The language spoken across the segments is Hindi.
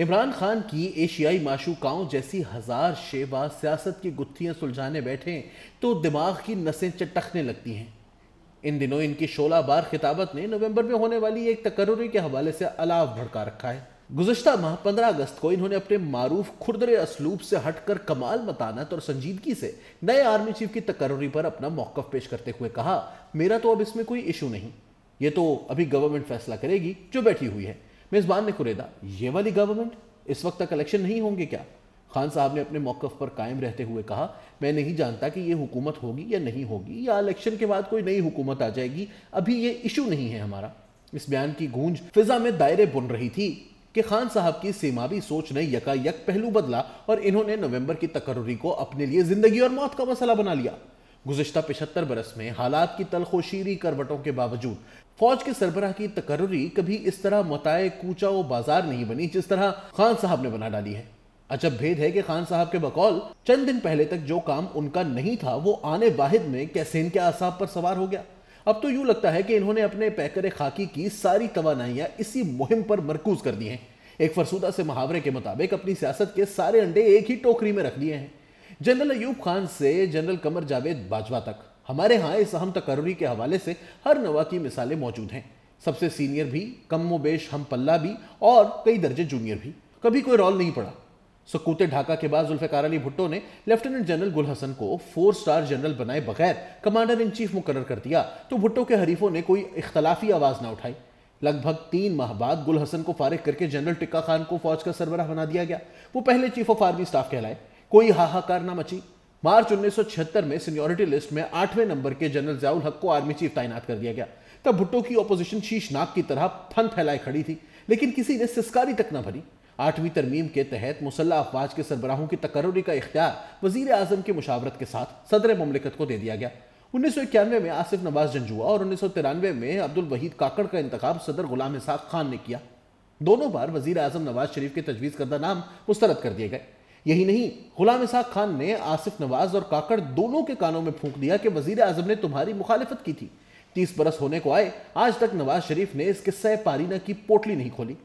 इमरान खान की एशियाई माशूकाओं जैसी हजार शेबा सियासत की गुत्थियां सुलझाने बैठे तो दिमाग की नसें चटकने लगती हैं इन दिनों इनकी शोला बार खिताबत ने नवंबर में होने वाली एक तकर्री के हवाले से अलाव भड़का रखा है गुजशत माह पंद्रह अगस्त को इन्होंने अपने मारूफ खुरदरे असलूब से हटकर कमाल मतानत और संजीदगी से नए आर्मी चीफ की तकर्री पर अपना मौकफ पेश करते हुए कहा मेरा तो अब इसमें कोई इशू नहीं ये तो अभी गवर्नमेंट फैसला करेगी जो बैठी हुई है मेज़बान ने कुरेदा ये वाली गवर्नमेंट इस वक्त तक इलेक्शन नहीं होंगे क्या खान साहब ने अपने मौकफ पर कायम रहते हुए कहा मैं नहीं जानता कि ये हुकूमत होगी या नहीं होगी या इलेक्शन के बाद कोई नई हुकूमत आ जाएगी अभी ये इशू नहीं है हमारा इस बयान की गूंज फिजा में दायरे बुन रही थी कि खान साहब की सीमावी सोच ने यकायक पहलू बदला और इन्होंने नवंबर की तकर्री को अपने लिए जिंदगी और मौत का मसला बना लिया गुजशत पिछहत्तर बरस में हालात की तलखोशीरी करवटों के बावजूद फौज के सरबराह की तकर्री कभी इस तरह मताए कूचा व बाजार नहीं बनी जिस तरह खान साहब ने बना डाली है अजब भेद है कि खान साहब के बकौल चंद दिन पहले तक जो काम उनका नहीं था वो आने वाहिद में कैसे इनके आसाब पर सवार हो गया अब तो यूं लगता है कि इन्होंने अपने पैकर खाकी की सारी तोानाइयाँ इसी मुहिम पर मरकूज कर दी हैं एक फरसूदा से मुहावरे के मुताबिक अपनी सियासत के सारे अंडे एक ही टोकरी में रख लिए हैं जनरल अयूब खान से जनरल कमर जावेद बाजवा तक हमारे यहाँ इस अहम तकर्री के हवाले से हर नवा की मिसालें मौजूद हैं सबसे सीनियर भी कम वेश हम पल्ला भी और कई दर्जे जूनियर भी कभी कोई रोल नहीं पड़ा सकूते ढाका के बाद जुल्फ़ार अली भुट्टो ने लेफ्टिनेंट जनरल गुल हसन को फोर स्टार जनरल बनाए बगैर कमांडर इन चीफ मुकर कर दिया तो भुट्टो के हरीफों ने कोई इख्तलाफी आवाज़ ना उठाई लगभग तीन माह बाद गुल हसन को फारिग करके जनरल टिक्का खान को फौज का सरबराह बना दिया गया वो पहले चीफ ऑफ आर्मी स्टाफ कहलाए कोई हाहाकार ना मची मार्च 1976 में सीनियोरिटी लिस्ट में आठवें नंबर के जनरल जयाउल हक को आर्मी चीफ तैनात कर दिया गया तब भुट्टो की ओपोजिशन शीश नाक की तरह फन फैलाए खड़ी थी लेकिन किसी ने सिस्कारी तक न भरी आठवीं तरमीम के तहत मुसल्ला अफवाज के सरबराहों की तकर्री का इख्तियार वजीर आजम की मुशावरत के साथ सदर ममलिकत को दे दिया गया उन्नीस में आसिफ नवाज जंजुआ और उन्नीस में अब्दुल वहीद काकड़ का इंतखब सदर गुलाम इसाक खान ने किया दोनों बार वजीर आजम नवाज शरीफ के तजवीज़ करदा नाम मुस्तरद कर दिए गए यही नहीं गुलाम इसाक खान ने आसिफ नवाज और काकड़ दोनों के कानों में फूंक दिया कि वजीर आजम ने तुम्हारी मुखालफत की थी तीस बरस होने को आए आज तक नवाज शरीफ ने इस किस्से पारीना की पोटली नहीं खोली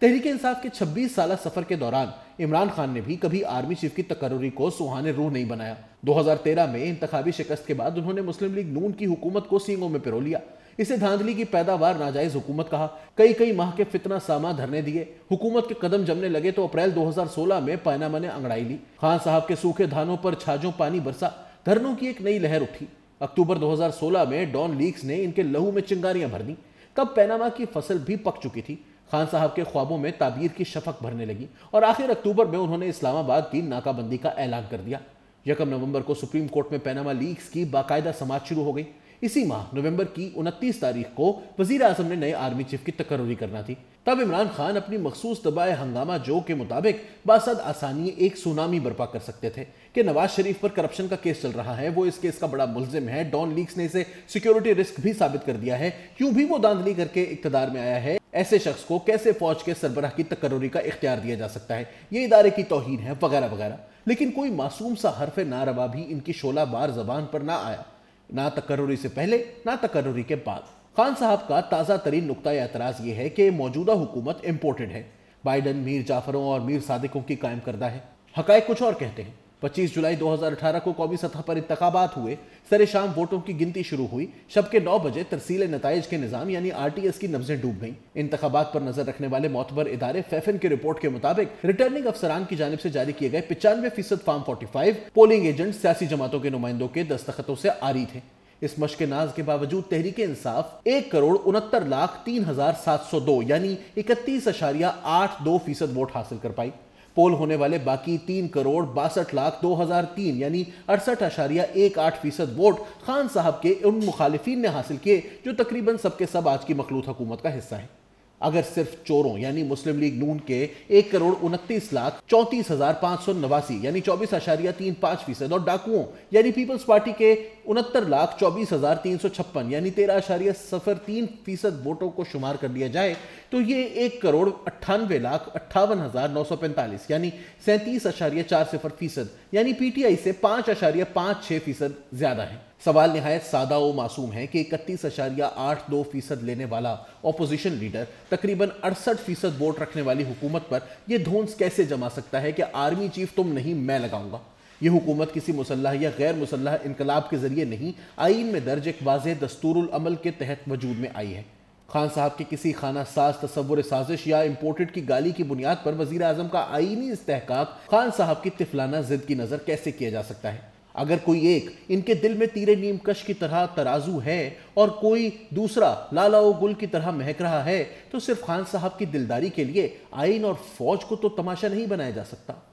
तहरीक इंसाफ के 26 साल सफर के दौरान इमरान खान ने भी कभी आर्मी चीफ की तकर्री को सुहाने रूह नहीं बनाया 2013 में इंतबी शिकस्त के बाद उन्होंने मुस्लिम लीग नून की हुकूमत को सींगों में पिरो लिया इसे धांधली की पैदावार नाजायज हुकूमत कहा कई कई माह के फितना सामा धरने दिए हुकूमत के कदम जमने लगे तो अप्रैल 2016 में पैनामा ने अंगड़ाई ली खान साहब के सूखे धानों पर छाजों पानी बरसा धरनों की एक नई लहर उठी अक्टूबर 2016 में डॉन लीक्स ने इनके लहू में चिंगारियां भर दी तब पैनामा की फसल भी पक चुकी थी खान साहब के ख्वाबों में ताबीर की शफक भरने लगी और आखिर अक्टूबर में उन्होंने इस्लामाबाद की नाकाबंदी का ऐलान कर दिया यकम नवंबर को सुप्रीम कोर्ट में पैनामा लीग्स की बाकायदा समाज शुरू हो गई इसी माह नवंबर की उनतीस तारीख को वजीर आजम ने नए आर्मी चीफ की तकर्री करना थी तब इमरान खान अपनी मखसूस दबाए हंगामा जो के मुताबिक बासद आसानी एक सुनामी बर्पा कर सकते थे कि नवाज शरीफ पर करप्शन का केस चल रहा है वो इस केस का बड़ा मुलजिम है डॉन लीक्स ने इसे सिक्योरिटी रिस्क भी साबित कर दिया है क्यों भी वो दांधली करके इकतदार में आया है ऐसे शख्स को कैसे फौज के सरबराह की तकर्री का इख्तियार दिया जा सकता है ये इदारे की तोहन है वगैरह वगैरह लेकिन कोई मासूम सा हरफ नारवा भी इनकी शोला बार जबान पर ना आया ना तकर्री से पहले ना तकर्री के बाद खान साहब का ताज़ा तरीन नुकता एतराज़ ये है कि मौजूदा हुकूमत इम्पोर्टेड है बाइडन मीर जाफरों और मीर सादिकों की कायम करदा है हक़ कुछ और कहते हैं 25 जुलाई 2018 को कौमी सतह पर इंतबात हुए सरे शाम वोटों की गिनती शुरू हुई शब के नौ बजे तरसील नतज के निज़ाम यानी आरटीएस की नब्जें डूब गई इंतबात पर नजर रखने वाले मोतबर इदारे फैफिन की रिपोर्ट के मुताबिक रिटर्निंग अफसरान की जानब से जारी किए गए पिचानवे फीसद form forty five polling agent सियासी जमातों के नुमाइंदों के दस्तखतों से आरी थे इस मश नाज के बावजूद तहरीक इंसाफ एक करोड़ उनहत्तर लाख तीन हजार सात सौ दो यानी इकतीस अशारिया आठ दो फीसद वोट हासिल कर पाई पोल होने वाले बाकी तीन करोड़ बासठ लाख दो हजार तीन यानी अड़सठ अशारिया एक आठ फीसद वोट खान साहब के उन मुखालिफिन ने हासिल किए जो तकरीबन सबके सब आज की मखलूत हुकूमत का हिस्सा है अगर सिर्फ चोरों यानी मुस्लिम लीग नून के एक करोड़ उनतीस लाख चौंतीस हजार पांच सौ नवासी यानी चौबीस आशारिया तीन पांच फीसद और डाकुओं यानी पीपल्स पार्टी के उनहत्तर लाख चौबीस हजार तीन सौ छप्पन यानी तेरह आशारिया सफर तीन फीसद वोटों को शुमार कर लिया जाए तो ये एक करोड़ अट्ठानवे लाख अट्ठावन हजार नौ सौ पैंतालीस यानी सैंतीस आशारिया चार सिफर फीसद यानी पीटीआई से पांच आशारिया पांच छह फीसद ज्यादा है सवाल नहायत सादा व मासूम है कि इकतीस अशारिया आठ दो फीसद लेने वाला अपोजिशन लीडर तकरीबन अड़सठ फीसद वोट रखने वाली हुकूमत पर यह धोंस कैसे जमा सकता है कि आर्मी चीफ तुम नहीं मैं लगाऊंगा यह हुकूमत किसी मुसलह या गैर मुसलह इनकलाब के ज़रिए नहीं आइन में दर्ज एक वाज दस्तूरमल के तहत वजूद में आई है खान साहब के किसी खाना साज तस्वुर साजिश या इम्पोर्टेड की गाली की बुनियाद पर वजीर अजम का आइनी इस्तेक खान साहब की तिफलाना जिद की नज़र कैसे किया जा सकता है अगर कोई एक इनके दिल में तीरे नीमकश की तरह तराजू है और कोई दूसरा लाला ओ गुल की तरह महक रहा है तो सिर्फ खान साहब की दिलदारी के लिए आइन और फौज को तो तमाशा नहीं बनाया जा सकता